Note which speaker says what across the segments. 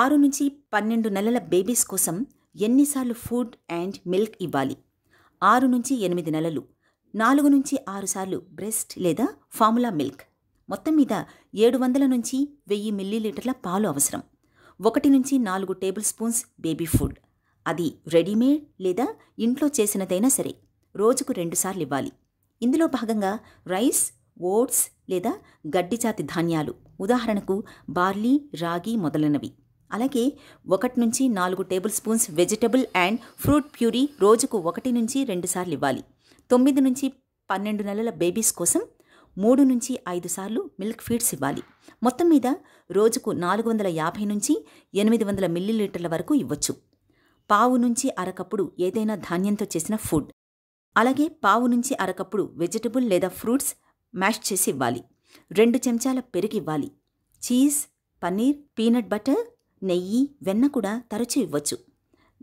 Speaker 1: ఆరు నుంచి పన్నెండు నెలల బేబీస్ కోసం ఎన్నిసార్లు ఫుడ్ అండ్ మిల్క్ ఇవ్వాలి ఆరు నుంచి ఎనిమిది నెలలు నాలుగు నుంచి ఆరు సార్లు బ్రెస్ట్ లేదా ఫార్ములా మిల్క్ మొత్తం మీద ఏడు వందల నుంచి వెయ్యి మిల్లీలీటర్ల పాలు అవసరం ఒకటి నుంచి నాలుగు టేబుల్ స్పూన్స్ బేబీ ఫుడ్ అది రెడీమేడ్ లేదా ఇంట్లో చేసినదైనా సరే రోజుకు రెండుసార్లు ఇవ్వాలి ఇందులో భాగంగా రైస్ ఓట్స్ లేదా గడ్డిజాతి ధాన్యాలు ఉదాహరణకు బార్లీ రాగి మొదలైనవి అలాగే ఒకటి నుంచి నాలుగు tablespoons vegetable and fruit puree రోజుకు ఒకటి నుంచి రెండు సార్లు ఇవ్వాలి తొమ్మిది నుంచి పన్నెండు నెలల బేబీస్ కోసం మూడు నుంచి ఐదు సార్లు మిల్క్ ఫీడ్స్ ఇవ్వాలి మొత్తం మీద రోజుకు నాలుగు వందల యాభై నుంచి ఎనిమిది వందల మిల్లీలీటర్ల వరకు ఇవ్వచ్చు పావు నుంచి అరకప్పుడు ఏదైనా ధాన్యంతో చేసిన ఫుడ్ అలాగే పావు నుంచి అరకప్పుడు వెజిటబుల్ లేదా ఫ్రూట్స్ మ్యాష్ చేసి ఇవ్వాలి రెండు చెంచాల పెరుగు ఇవ్వాలి చీజ్ పన్నీర్ పీనట్ బటర్ నెయ్యి వెన్న కూడా తరచూ ఇవ్వచ్చు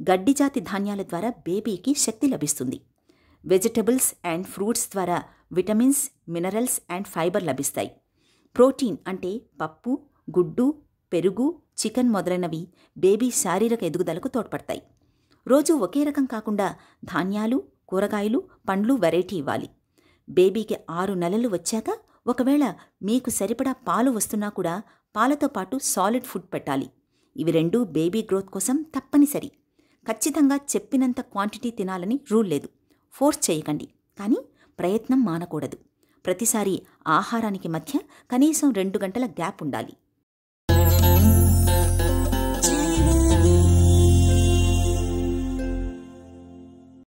Speaker 1: గడ్డిజాతి ధాన్యాల ద్వారా బేబీకి శక్తి లభిస్తుంది వెజిటబుల్స్ అండ్ ఫ్రూట్స్ ద్వారా విటమిన్స్ మినరల్స్ అండ్ ఫైబర్ లభిస్తాయి ప్రోటీన్ అంటే పప్పు గుడ్డు పెరుగు చికెన్ మొదలైనవి బేబీ శారీరక ఎదుగుదలకు తోడ్పడతాయి రోజు ఒకే రకం కాకుండా ధాన్యాలు కూరగాయలు పండ్లు వెరైటీ ఇవ్వాలి బేబీకి ఆరు నెలలు వచ్చాక ఒకవేళ మీకు సరిపడా పాలు వస్తున్నా కూడా పాలతో పాటు సాలిడ్ ఫుడ్ పెట్టాలి ఇవి రెండూ బేబీ గ్రోత్ కోసం తప్పనిసరి ఖచ్చితంగా చెప్పినంత క్వాంటిటీ తినాలని రూల్ లేదు ఫోర్స్ చేయకండి కానీ ప్రయత్నం మానకూడదు ప్రతిసారి ఆహారానికి మధ్య కనీసం రెండు గంటల గ్యాప్ ఉండాలి